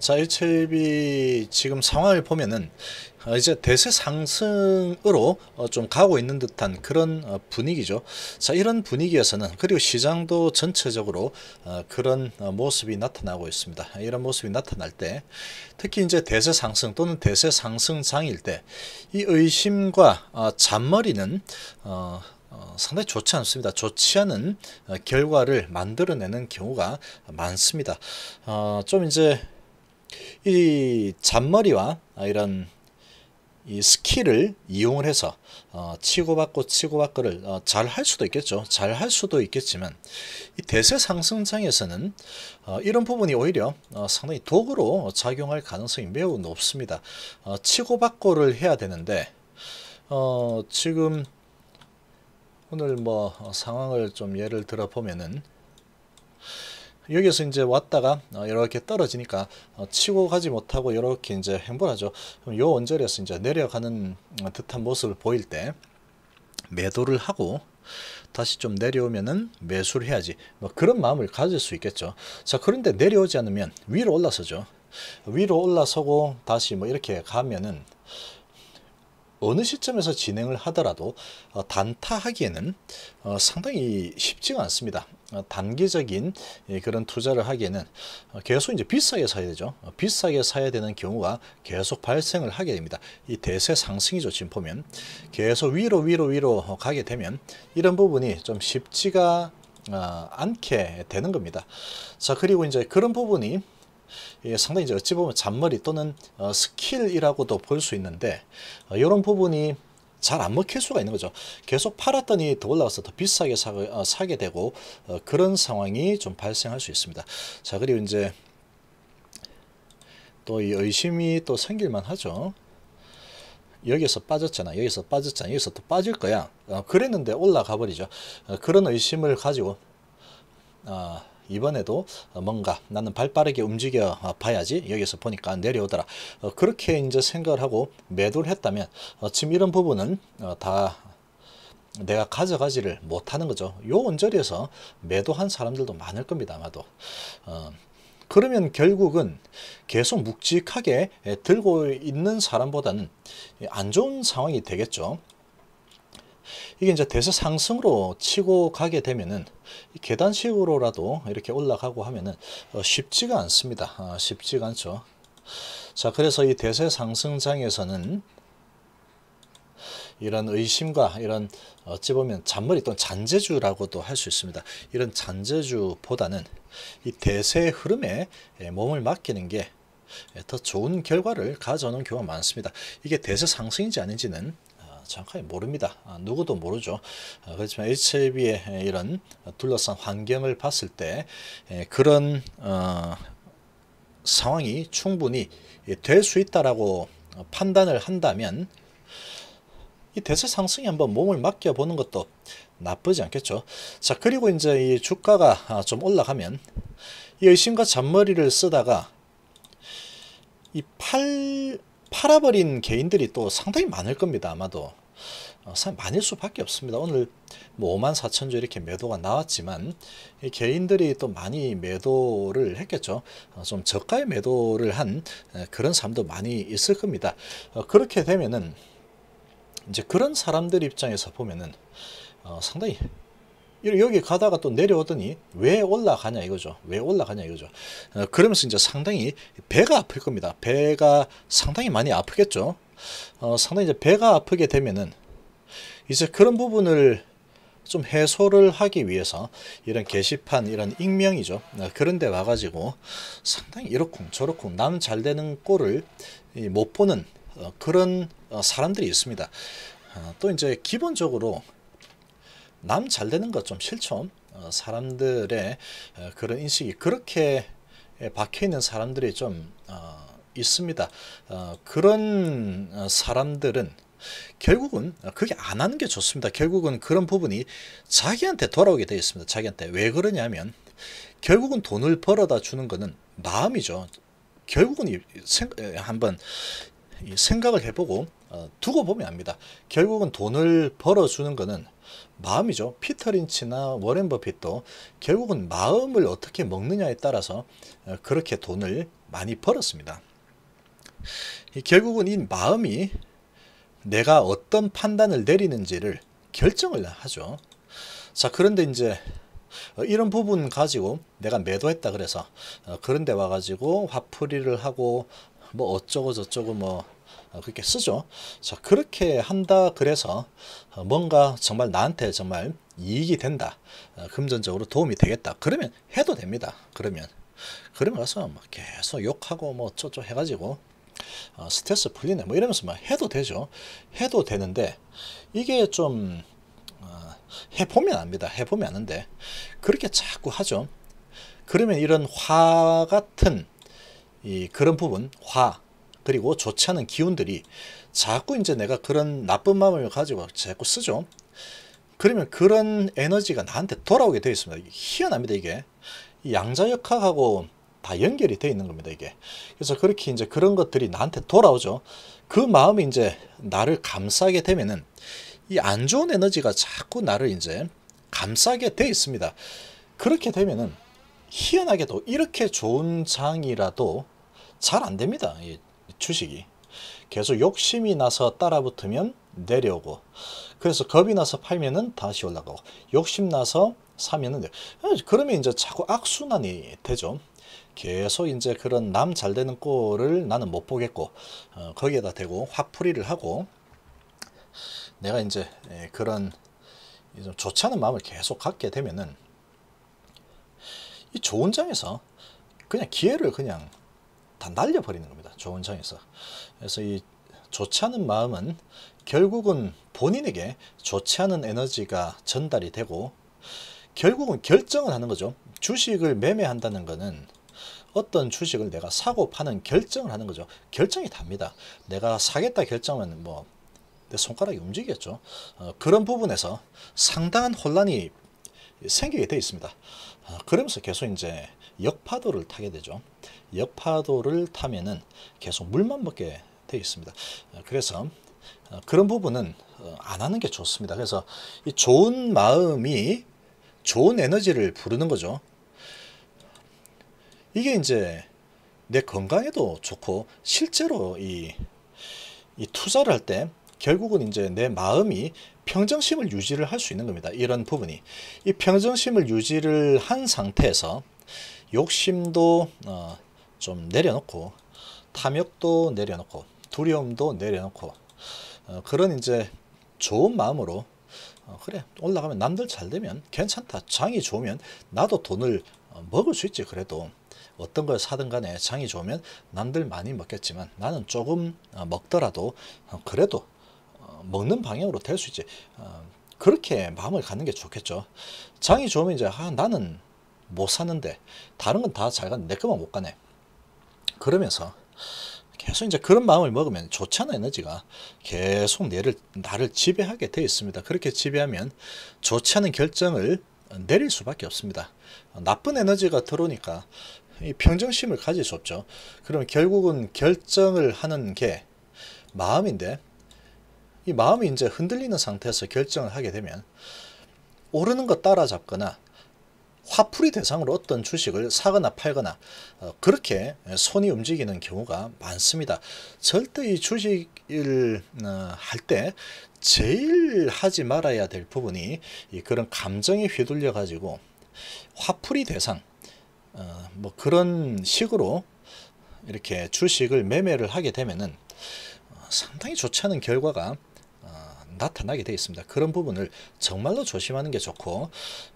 자, HLB 지금 상황을 보면은 어, 이제 대세 상승으로 어, 좀 가고 있는 듯한 그런 어, 분위기죠. 자, 이런 분위기에서는 그리고 시장도 전체적으로 그런 모습이 나타나고 있습니다. 이런 모습이 나타날 때 특히 이제 대세 상승 또는 대세 상승장일 때 이 의심과 잔머리는 상당히 좋지 않습니다. 좋지 않은 결과를 만들어내는 경우가 많습니다. 좀 이제 이 잔머리와 이런 이 스킬을 이용을 해서 어, 치고받고 치고받고를 어, 잘할 수도 있겠죠. 잘 할 수도 있겠지만 이 대세 상승장에서는 어, 이런 부분이 오히려 어, 상당히 독으로 작용할 가능성이 매우 높습니다. 어, 치고받고를 해야 되는데 어, 지금 오늘 뭐 상황을 좀 예를 들어 보면은 여기서 이제 왔다가 어, 이렇게 떨어지니까 어, 치고 가지 못하고 이렇게 이제 행보하죠. 요 언저리에서 이제 내려가는 어, 듯한 모습을 보일 때 매도를 하고 다시 좀 내려오면은 매수를 해야지 뭐 그런 마음을 가질 수 있겠죠 자 그런데 내려오지 않으면 위로 올라서죠 위로 올라서고 다시 뭐 이렇게 가면은 어느 시점에서 진행을 하더라도 단타하기에는 상당히 쉽지가 않습니다 어, 단기적인 예, 그런 투자를 하기에는 어, 계속 이제 비싸게 사야 되죠. 어, 비싸게 사야 되는 경우가 계속 발생을 하게 됩니다. 이 대세 상승이죠. 지금 보면 계속 위로 위로 위로 가게 되면 이런 부분이 좀 쉽지가 않게 되는 겁니다. 자 그리고 이제 그런 부분이 예, 상당히 이제 어찌 보면 잔머리 또는 스킬이라고도 볼 수 있는데 이런 부분이 잘안 먹힐 수가 있는 거죠. 계속 팔았더니 더 올라가서 더 비싸게 사, 어, 사게 되고 어, 그런 상황이 좀 발생할 수 있습니다. 자 그리고 이제 또이 의심이 또 생길만 하죠. 여기서 빠졌잖아 여기서 빠졌잖아 여기서 또 빠질 거야 어, 그랬는데 올라가 버리죠 어, 그런 의심을 가지고 어, 이번에도 뭔가 나는 발빠르게 움직여 봐야지 여기서 보니까 내려오더라 어, 그렇게 이제 생각을 하고 매도를 했다면 어, 지금 이런 부분은 어, 다 내가 가져가지를 못하는 거죠. 요 언저리에서 매도한 사람들도 많을 겁니다. 아마도. 그러면 결국은 계속 묵직하게 들고 있는 사람보다는 안 좋은 상황이 되겠죠. 이게 이제 대세 상승으로 치고 가게 되면은 계단식으로라도 이렇게 올라가고 하면은 어, 쉽지가 않습니다. 아, 쉽지가 않죠. 자, 그래서 이 대세 상승장에서는 이런 의심과 이런 어, 어찌 보면 잔머리 또는 잔재주라고도 할 수 있습니다. 이런 잔재주보다는 이대세 흐름에 예, 몸을 맡기는 게더 예, 좋은 결과를 가져오는 경우가 많습니다. 이게 대세 상승인지 아닌지는 정확하게 모릅니다. 아, 누구도 모르죠. 아, 그렇지만 HLB의 이런 둘러싼 환경을 봤을 때 그런 어, 상황이 충분히 예, 될수 있다라고 어, 판단을 한다면 이 대세 상승에 한번 몸을 맡겨보는 것도 나쁘지 않겠죠. 자 그리고 이제 이 주가가 아, 좀 올라가면 이 의심과 잔머리를 쓰다가 이팔 팔아버린 개인들이 또 상당히 많을 겁니다. 아마도 어, 많을 수밖에 없습니다. 오늘 뭐 5만 4천 주 이렇게 매도가 나왔지만 이 개인들이 또 많이 매도를 했겠죠. 어, 좀 저가의 매도를 한 에, 그런 사람도 많이 있을 겁니다. 어, 그렇게 되면은 이제 그런 사람들 입장에서 보면은 어, 상당히 여기 가다가 또 내려오더니 왜 올라가냐 이거죠. 왜 올라가냐 이거죠. 어, 그러면서 이제 상당히 배가 아플 겁니다. 배가 상당히 많이 아프겠죠. 어, 상당히 이제 배가 아프게 되면은 이제 그런 부분을 좀 해소를 하기 위해서 이런 게시판 이런 익명이죠 어, 그런데 와가지고 상당히 이렇쿵 저렇쿵 남잘 되는 꼴을 못 보는 어, 그런 사람들이 있습니다 또 이제 기본적으로 남잘 되는 것좀 싫죠. 어, 사람들의 어, 그런 인식이 그렇게 예, 박혀 있는 사람들이 좀 어, 있습니다. 그런 사람들은 결국은 그게 안 하는 게 좋습니다. 결국은 그런 부분이 자기한테 돌아오게 되어 있습니다. 자기한테 왜 그러냐면 결국은 돈을 벌어다 주는 거는 마음이죠. 결국은 예, 한번 생각을 해보고 두고 보면 압니다. 결국은 돈을 벌어주는 거는 마음이죠. 피터 린치나 워렌 버핏도 결국은 마음을 어떻게 먹느냐에 따라서 어, 그렇게 돈을 많이 벌었습니다. 결국은 이 마음이 내가 어떤 판단을 내리는지를 결정을 하죠. 자 그런데 이제 어, 이런 부분 가지고 내가 매도했다 그래서 어, 그런데 와가지고 화풀이를 하고 뭐 어쩌고 저쩌고 뭐 어, 그렇게 쓰죠. 자, 그렇게 한다 그래서 어, 뭔가 정말 나한테 정말 이익이 된다. 어, 금전적으로 도움이 되겠다. 그러면 해도 됩니다. 그러면 그러면 가서 막 계속 욕하고 뭐 쪼쪼 해가지고 스트레스 풀리네 뭐 이러면서 막 해도 되죠. 해도 되는데 이게 좀 해보면 압니다. 해보면 아는데 그렇게 자꾸 하죠. 그러면 이런 화 같은 이 그런 부분 화 그리고 좋지 않은 기운들이 자꾸 이제 내가 그런 나쁜 마음을 가지고 자꾸 쓰죠. 그러면 그런 에너지가 나한테 돌아오게 되어 있습니다. 희한합니다, 이게. 양자역학하고 다 연결이 되어 있는 겁니다, 이게. 그래서 그렇게 이제 그런 것들이 나한테 돌아오죠. 그 마음이 이제 나를 감싸게 되면은 이 안 좋은 에너지가 자꾸 나를 이제 감싸게 되어 있습니다. 그렇게 되면은 희한하게도 이렇게 좋은 장이라도 잘 안 됩니다. 주식이 계속 욕심이 나서 따라붙으면 내려오고 그래서 겁이 나서 팔면은 다시 올라가고 욕심 나서 사면은 어, 그러면 이제 자꾸 악순환이 되죠. 계속 이제 그런 남 잘 되는 꼴을 나는 못 보겠고 어, 거기에다 대고 화풀이를 하고 내가 이제 예, 그런 좋지 않은 마음을 계속 갖게 되면은 이 좋은 장에서 그냥 기회를 그냥 다 날려버리는 겁니다. 좋은 장에서 그래서 이 좋지 않은 마음은 결국은 본인에게 좋지 않은 에너지가 전달이 되고 결국은 결정을 하는 거죠. 주식을 매매한다는 거는 어떤 주식을 내가 사고 파는 결정을 하는 거죠. 결정이 답니다. 내가 사겠다 결정은 뭐 내 손가락이 움직였죠. 어, 그런 부분에서 상당한 혼란이 생기게 되어 있습니다. 아, 그러면서 계속 이제 역파도를 타게 되죠. 역파도를 타면은 계속 물만 먹게 되어 있습니다. 아, 그래서 아, 그런 부분은 어, 안 하는 게 좋습니다. 그래서 이 좋은 마음이 좋은 에너지를 부르는 거죠. 이게 이제 내 건강에도 좋고 실제로 이, 이 투자를 할 때 결국은 이제 내 마음이 평정심을 유지를 할 수 있는 겁니다. 이런 부분이. 이 평정심을 유지를 한 상태에서 욕심도 어, 좀 내려놓고 탐욕도 내려놓고 두려움도 내려놓고 어, 그런 이제 좋은 마음으로 어, 그래 올라가면 남들 잘 되면 괜찮다 장이 좋으면 나도 돈을 어, 먹을 수 있지 그래도 어떤 걸 사든 간에 장이 좋으면 남들 많이 먹겠지만 나는 조금 어, 먹더라도 어, 그래도 먹는 방향으로 될 수 있지. 어, 그렇게 마음을 갖는 게 좋겠죠. 장이 좋으면 이제 아, 나는 못 사는데 다른 건 다 잘 가는데 내 것만 못 가네. 그러면서 계속 이제 그런 마음을 먹으면 좋잖아 에너지가 계속 내를 나를 지배하게 되어 있습니다. 그렇게 지배하면 좋지 않은 결정을 내릴 수밖에 없습니다. 나쁜 에너지가 들어오니까 이 평정심을 가질 수 없죠. 그러면 결국은 결정을 하는 게 마음인데 이 마음이 이제 흔들리는 상태에서 결정을 하게 되면 오르는 것 따라잡거나 화풀이 대상으로 어떤 주식을 사거나 팔거나 어, 그렇게 손이 움직이는 경우가 많습니다. 절대 이 주식을 어, 할때 제일 하지 말아야 될 부분이 그런 감정에 휘둘려 가지고 화풀이 대상 어, 뭐 그런 식으로 이렇게 주식을 매매를 하게 되면은 상당히 좋지 않은 결과가 나타나게 되어 있습니다. 그런 부분을 정말로 조심하는 게 좋고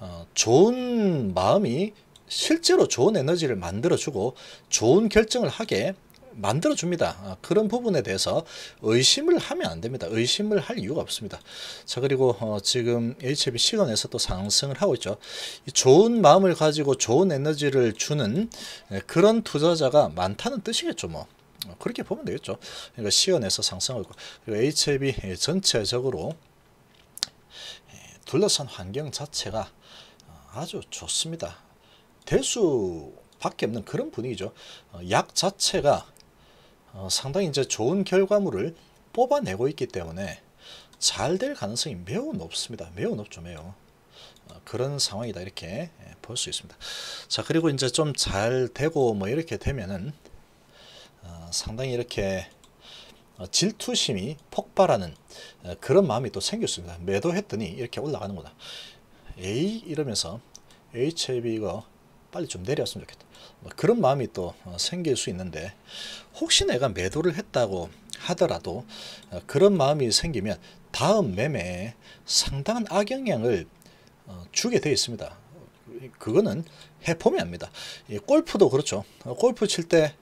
어, 좋은 마음이 실제로 좋은 에너지를 만들어주고 좋은 결정을 하게 만들어줍니다. 어, 그런 부분에 대해서 의심을 하면 안 됩니다. 의심을 할 이유가 없습니다. 자, 그리고 어 지금 HB 시간에서 또 상승을 하고 있죠. 좋은 마음을 가지고 좋은 에너지를 주는 예, 그런 투자자가 많다는 뜻이겠죠, 뭐. 어, 그렇게 보면 되겠죠. 그러니까 시연에서 상승하고 있고 그리고 HLB 전체적으로 예, 둘러싼 환경 자체가 어, 아주 좋습니다. 대수밖에 없는 그런 분위기죠. 어, 약 자체가 상당히 이제 좋은 결과물을 뽑아내고 있기 때문에 잘 될 가능성이 매우 높습니다. 매우 높죠. 매우. 그런 상황이다 이렇게 예, 볼수 있습니다. 자 그리고 이제 좀 잘 되고 뭐 이렇게 되면은 상당히 이렇게 어, 질투심이 폭발하는 어, 그런 마음이 또 생겼습니다. 매도했더니 이렇게 올라가는구나. 에이 이러면서 HIV가 빨리 좀 내려왔으면 좋겠다. 뭐 그런 마음이 또 어, 생길 수 있는데 혹시 내가 매도를 했다고 하더라도 그런 마음이 생기면 다음 매매에 상당한 악영향을 주게 되어 있습니다. 그거는 해폼이 압니다. 골프도 그렇죠. 골프 칠때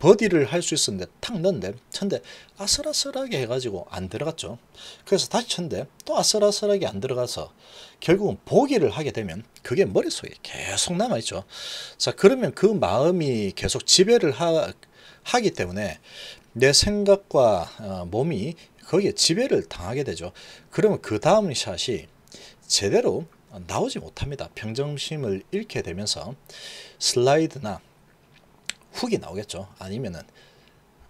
버디를 할 수 있었는데 탁 넣는데 쳤는데 아슬아슬하게 해가지고 안 들어갔죠. 그래서 다시 쳤는데 또 아슬아슬하게 안 들어가서 결국은 보기를 하게 되면 그게 머릿속에 계속 남아있죠. 자 그러면 그 마음이 계속 지배를 하, 하기 때문에 내 생각과 어, 몸이 거기에 지배를 당하게 되죠. 그러면 그 다음 샷이 제대로 나오지 못합니다. 평정심을 잃게 되면서 슬라이드나 훅이 나오겠죠. 아니면은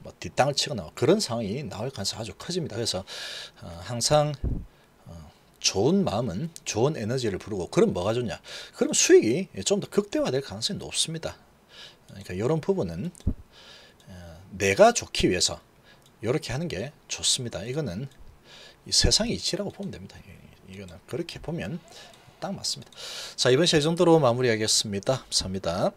뭐 뒷땅을 치거나 그런 상황이 나올 가능성이 아주 커집니다. 그래서 어, 항상 어, 좋은 마음은 좋은 에너지를 부르고 그럼 뭐가 좋냐? 그럼 수익이 좀 더 극대화될 가능성이 높습니다. 그러니까 이런 부분은 어, 내가 좋기 위해서 이렇게 하는 게 좋습니다. 이거는 세상의 이치라고 보면 됩니다. 이거는 그렇게 보면 딱 맞습니다. 자 이번 시간 이 정도로 마무리하겠습니다. 감사합니다.